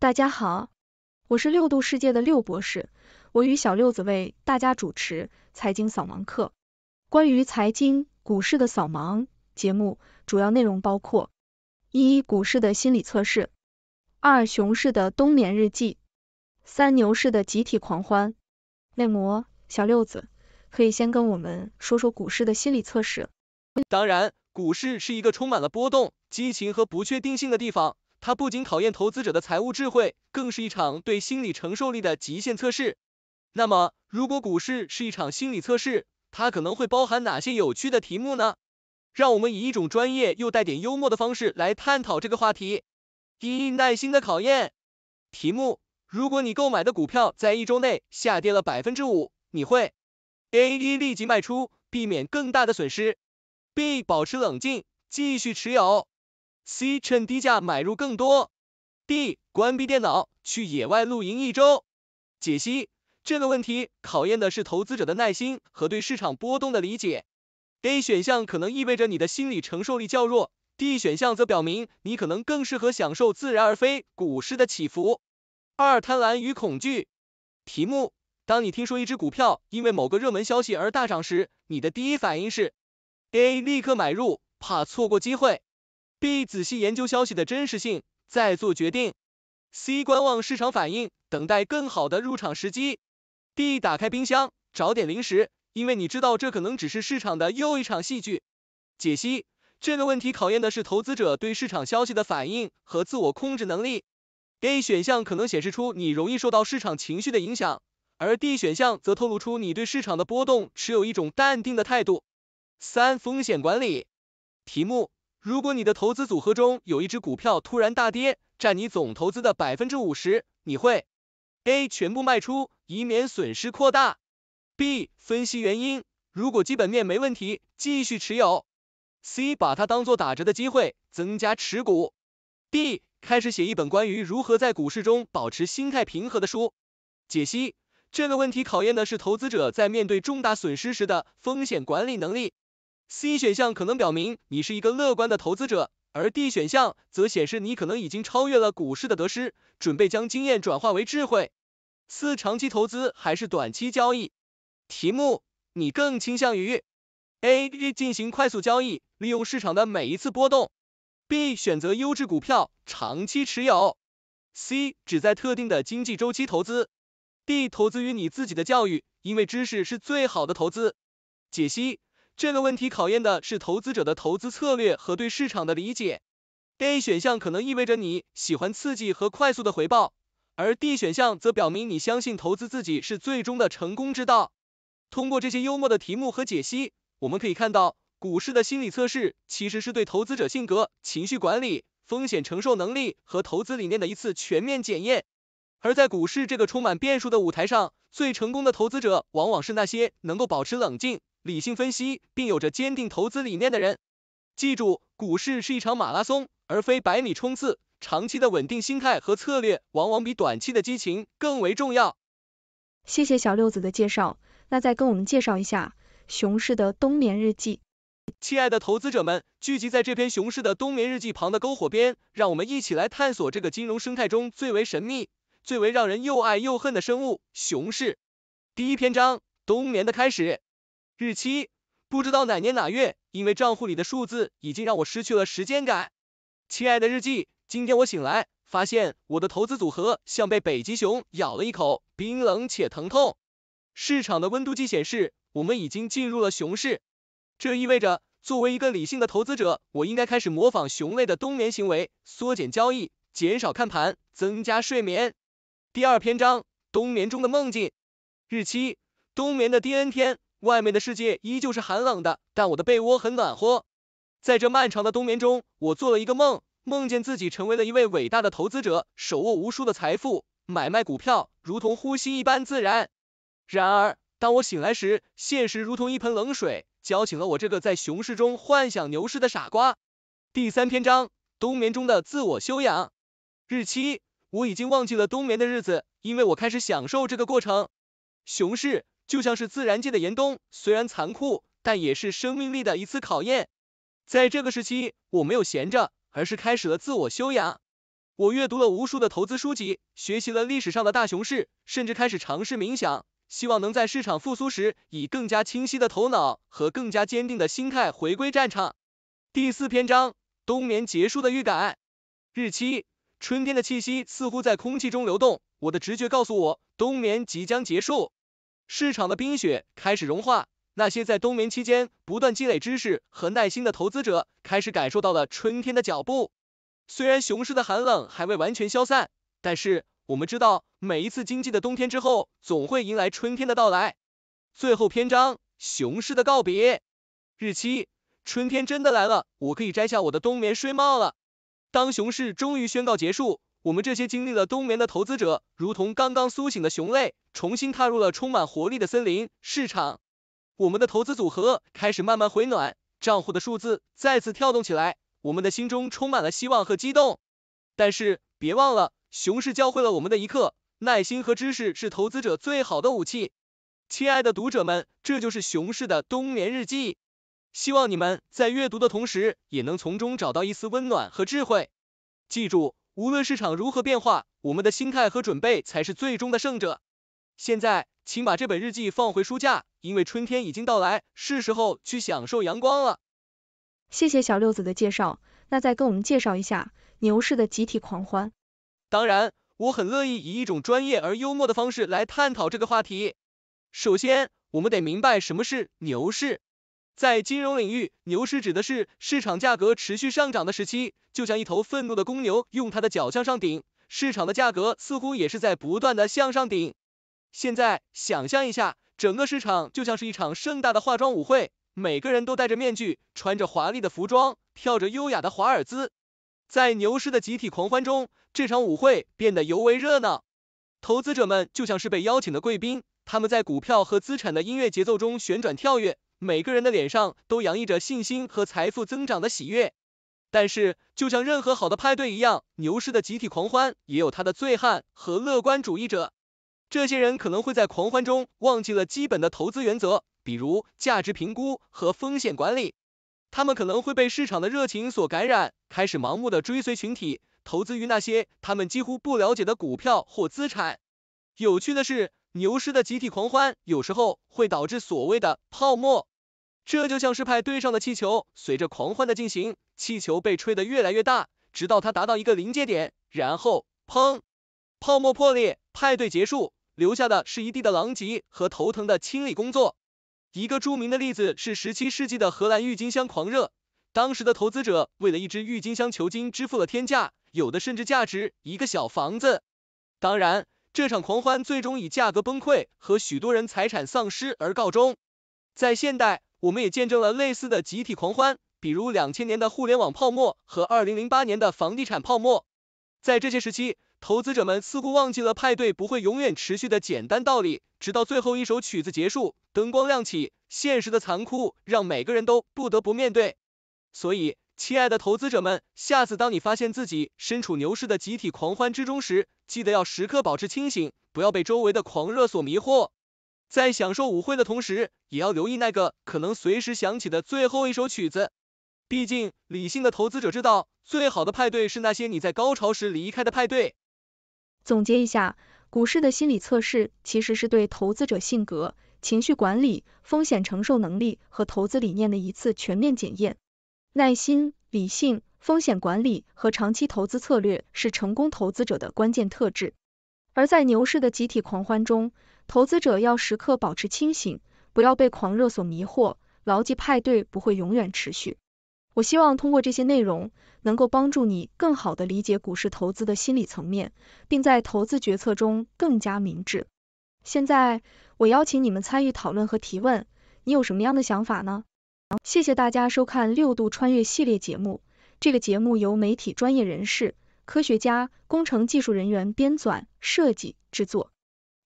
大家好，我是六度世界的六博士，我与小六子为大家主持财经扫盲课。关于财经股市的扫盲节目，主要内容包括：一、股市的心理测试；二、熊市的冬眠日记；三、牛市的集体狂欢。内膜小六子，可以先跟我们说说股市的心理测试。当然，股市是一个充满了波动、激情和不确定性的地方。它不仅考验投资者的财务智慧，更是一场对心理承受力的极限测试。那么，如果股市是一场心理测试，它可能会包含哪些有趣的题目呢？让我们以一种专业又带点幽默的方式来探讨这个话题。一，耐心的考验。题目：如果你购买的股票在一周内下跌了百分之五，你会？A. 立即卖出，避免更大的损失。B. 保持冷静，继续持有。C 趁低价买入更多，D 关闭电脑，去野外露营一周。解析这个问题考验的是投资者的耐心和对市场波动的理解。A 选项可能意味着你的心理承受力较弱，D 选项则表明你可能更适合享受自然而非股市的起伏。二贪婪与恐惧。题目：当你听说一只股票因为某个热门消息而大涨时，你的第一反应是 A 立刻买入，怕错过机会。B 仔细研究消息的真实性，再做决定。C 观望市场反应，等待更好的入场时机。D 打开冰箱，找点零食，因为你知道这可能只是市场的又一场戏剧。解析：这个问题考验的是投资者对市场消息的反应和自我控制能力。A 选项可能显示出你容易受到市场情绪的影响，而 D 选项则透露出你对市场的波动持有一种淡定的态度。三、风险管理。题目。如果你的投资组合中有一只股票突然大跌，占你总投资的百分之五十，你会？A. 全部卖出，以免损失扩大。B. 分析原因，如果基本面没问题，继续持有。C. 把它当做打折的机会，增加持股。D. 开始写一本关于如何在股市中保持心态平和的书。解析：这个问题考验的是投资者在面对重大损失时的风险管理能力。C 选项可能表明你是一个乐观的投资者，而 D 选项则显示你可能已经超越了股市的得失，准备将经验转化为智慧。四、长期投资还是短期交易？题目：你更倾向于 A、进行快速交易，利用市场的每一次波动；B、选择优质股票，长期持有；C、只在特定的经济周期投资；D、投资于你自己的教育，因为知识是最好的投资。解析。这个问题考验的是投资者的投资策略和对市场的理解。A 选项可能意味着你喜欢刺激和快速的回报，而 D 选项则表明你相信投资自己是最终的成功之道。通过这些幽默的题目和解析，我们可以看到，股市的心理测试其实是对投资者性格、情绪管理、风险承受能力和投资理念的一次全面检验。而在股市这个充满变数的舞台上，最成功的投资者往往是那些能够保持冷静。理性分析，并有着坚定投资理念的人。记住，股市是一场马拉松，而非百米冲刺。长期的稳定心态和策略，往往比短期的激情更为重要。谢谢小六子的介绍，那再跟我们介绍一下熊市的冬眠日记。亲爱的投资者们，聚集在这篇熊市的冬眠日记旁的篝火边，让我们一起来探索这个金融生态中最为神秘、最为让人又爱又恨的生物——熊市。第一篇章：冬眠的开始。日期不知道哪年哪月，因为账户里的数字已经让我失去了时间感。亲爱的日记，今天我醒来，发现我的投资组合像被北极熊咬了一口，冰冷且疼痛。市场的温度计显示，我们已经进入了熊市。这意味着，作为一个理性的投资者，我应该开始模仿熊类的冬眠行为，缩减交易，减少看盘，增加睡眠。第二篇章，冬眠中的梦境。日期，冬眠的第 n 天。外面的世界依旧是寒冷的，但我的被窝很暖和。在这漫长的冬眠中，我做了一个梦，梦见自己成为了一位伟大的投资者，手握无数的财富，买卖股票如同呼吸一般自然。然而，当我醒来时，现实如同一盆冷水，浇醒了我这个在熊市中幻想牛市的傻瓜。第三篇章：冬眠中的自我修养。日期：我已经忘记了冬眠的日子，因为我开始享受这个过程。熊市。就像是自然界的严冬，虽然残酷，但也是生命力的一次考验。在这个时期，我没有闲着，而是开始了自我修养。我阅读了无数的投资书籍，学习了历史上的大熊市，甚至开始尝试冥想，希望能在市场复苏时，以更加清晰的头脑和更加坚定的心态回归战场。第四篇章，冬眠结束的预感。日期，春天的气息似乎在空气中流动，我的直觉告诉我，冬眠即将结束。市场的冰雪开始融化，那些在冬眠期间不断积累知识和耐心的投资者开始感受到了春天的脚步。虽然熊市的寒冷还未完全消散，但是我们知道每一次经济的冬天之后总会迎来春天的到来。最后篇章，熊市的告别。日期，春天真的来了，我可以摘下我的冬眠睡帽了。当熊市终于宣告结束。我们这些经历了冬眠的投资者，如同刚刚苏醒的熊类，重新踏入了充满活力的森林市场。我们的投资组合开始慢慢回暖，账户的数字再次跳动起来，我们的心中充满了希望和激动。但是别忘了，熊市教会了我们的一课：耐心和知识是投资者最好的武器。亲爱的读者们，这就是熊市的冬眠日记。希望你们在阅读的同时，也能从中找到一丝温暖和智慧。记住。无论市场如何变化，我们的心态和准备才是最终的胜者。现在，请把这本日记放回书架，因为春天已经到来，是时候去享受阳光了。谢谢小六子的介绍，那再跟我们介绍一下牛市的集体狂欢。当然，我很乐意以一种专业而幽默的方式来探讨这个话题。首先，我们得明白什么是牛市。在金融领域，牛市指的是市场价格持续上涨的时期，就像一头愤怒的公牛用它的脚向上顶，市场的价格似乎也是在不断的向上顶。现在，想象一下，整个市场就像是一场盛大的化妆舞会，每个人都戴着面具，穿着华丽的服装，跳着优雅的华尔兹。在牛市的集体狂欢中，这场舞会变得尤为热闹，投资者们就像是被邀请的贵宾，他们在股票和资产的音乐节奏中旋转跳跃。每个人的脸上都洋溢着信心和财富增长的喜悦。但是，就像任何好的派对一样，牛市的集体狂欢也有它的醉汉和乐观主义者。这些人可能会在狂欢中忘记了基本的投资原则，比如价值评估和风险管理。他们可能会被市场的热情所感染，开始盲目的追随群体，投资于那些他们几乎不了解的股票或资产。有趣的是，牛市的集体狂欢有时候会导致所谓的泡沫。这就像是派对上的气球，随着狂欢的进行，气球被吹得越来越大，直到它达到一个临界点，然后砰，泡沫破裂，派对结束，留下的是一地的狼藉和头疼的清理工作。一个著名的例子是十七世纪的荷兰郁金香狂热，当时的投资者为了一只郁金香球茎支付了天价，有的甚至价值一个小房子。当然，这场狂欢最终以价格崩溃和许多人财产丧失而告终。在现代。我们也见证了类似的集体狂欢，比如两千年的互联网泡沫和二零零八年的房地产泡沫。在这些时期，投资者们似乎忘记了派对不会永远持续的简单道理，直到最后一首曲子结束，灯光亮起，现实的残酷让每个人都不得不面对。所以，亲爱的投资者们，下次当你发现自己身处牛市的集体狂欢之中时，记得要时刻保持清醒，不要被周围的狂热所迷惑。在享受舞会的同时，也要留意那个可能随时响起的最后一首曲子。毕竟，理性的投资者知道，最好的派对是那些你在高潮时离开的派对。总结一下，股市的心理测试其实是对投资者性格、情绪管理、风险承受能力和投资理念的一次全面检验。耐心、理性、风险管理和长期投资策略是成功投资者的关键特质。而在牛市的集体狂欢中，投资者要时刻保持清醒，不要被狂热所迷惑，牢记派对不会永远持续。我希望通过这些内容，能够帮助你更好地理解股市投资的心理层面，并在投资决策中更加明智。现在，我邀请你们参与讨论和提问，你有什么样的想法呢？谢谢大家收看六度穿越系列节目，这个节目由媒体专业人士、科学家、工程技术人员编纂、设计、制作。